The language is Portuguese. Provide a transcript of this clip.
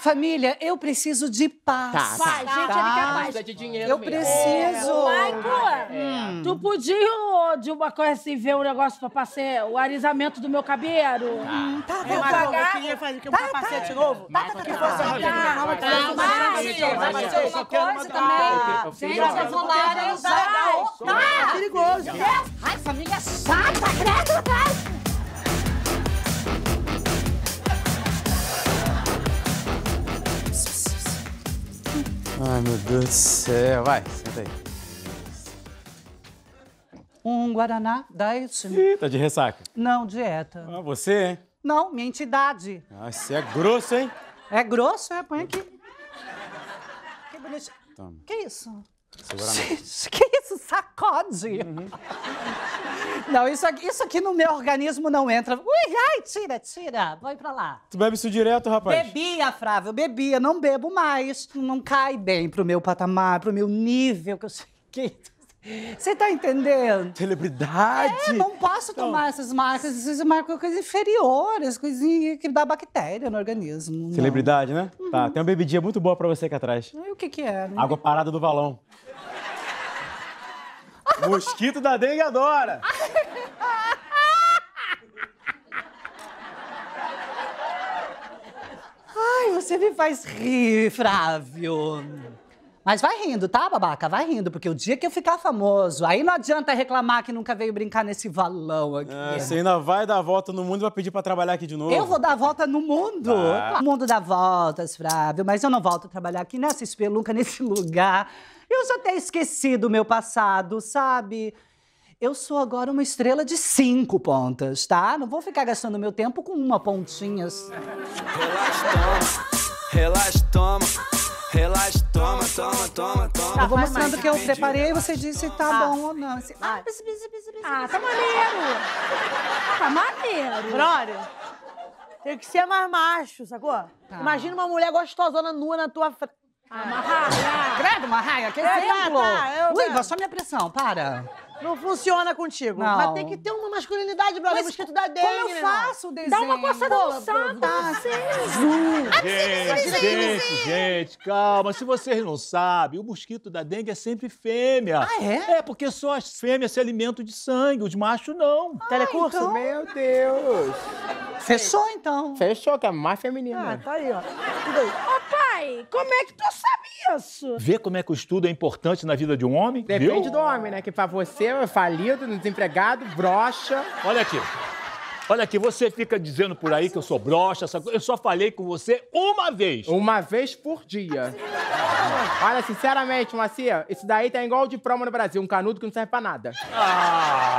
Família, eu preciso de paz. Tá, Pai, tá, gente, tá. ele capaz. de dinheiro Eu mesmo. preciso. É, Michael, é. tu podia de uma coisa assim, ver um negócio pra passar o arisamento do meu cabelo? Tá, tá, tá. Eu queria fazer um tá, capacete tá, novo. Tá, tá, tá. Que fosse a nova que fosse uma coisa também. Gente, vocês volaram e Tá, perigoso. Ai, família é chata, credo, Ai, meu Deus do céu. Vai, senta aí. Um Guaraná Diet. Ih, tá de ressaca. Não, dieta. Ah, você, hein? Não, minha entidade. Ah, você é grosso, hein? É grosso? É, põe aqui. Que bonitinho. Toma. Que isso? Segura Gente, que isso? Sacode! Uhum. Não, isso aqui, isso aqui no meu organismo não entra. Ui, ai, tira, tira. Vai pra lá. Tu bebe isso direto, rapaz? Bebia, Frávio, bebia. Não bebo mais. Não cai bem pro meu patamar, pro meu nível que eu sei que... Você tá entendendo? Celebridade? É, não posso então... tomar essas marcas, essas marcas coisas inferiores, coisinha que dá bactéria no organismo. Não. Celebridade, né? Tá, uhum. Tá, tem uma bebidinha muito boa pra você aqui atrás. E o que que é? Né? Água parada do valão. Mosquito da dengue adora! Você me faz rir, Frávio. Mas vai rindo, tá, babaca? Vai rindo, porque o dia que eu ficar famoso, aí não adianta reclamar que nunca veio brincar nesse valão aqui. É, você ainda vai dar a volta no mundo e vai pedir pra trabalhar aqui de novo. Eu vou dar a volta no mundo? Ah. O mundo dá voltas, Frávio, mas eu não volto a trabalhar aqui nessa espelunca, nesse lugar. Eu já até esqueci do meu passado, sabe? Eu sou agora uma estrela de cinco pontas, tá? Não vou ficar gastando meu tempo com uma pontinha. Relaxa, tá. Relaxa, toma. Relaxa, toma, toma, toma, toma. Tá, eu vou mostrando o que eu preparei e você disse tá, tá bom ou não. Assim, ah, ah, tá maneiro. tá maneiro. Brother, tem que ser mais macho, sacou? Tá. Imagina uma mulher gostosona nua na tua frente. Ah, Marraia! Credo, Marraia, que exemplo! Tá, tá, Ui, minha pressão, para. Não funciona contigo. Não. Mas tem que ter uma masculinidade, brother. Mas escrito da dengue. Como eu né? faço o desenho? Dá uma coçada no saco. Tá. Gente, gente, né? gente, calma. Se vocês não sabem, o mosquito da dengue é sempre fêmea. Ah, é? É, porque só as fêmeas se alimentam de sangue. Os machos não. Ah, Telecurso? Então... Meu Deus. Fechou então. Fechou, que é mais feminino. Ah, né? tá aí, ó. Tudo aí. Ô, pai, como é que tu sabe isso? Ver como é que o estudo é importante na vida de um homem? Depende viu? do homem, né? Que pra você é falido, desempregado, brocha. Olha aqui. Olha aqui, você fica dizendo por aí que eu sou brocha essa coisa. Eu só falei com você uma vez. Uma vez por dia. Olha, sinceramente, Macia, isso daí tá igual o diploma no Brasil, um canudo que não serve pra nada. Ah!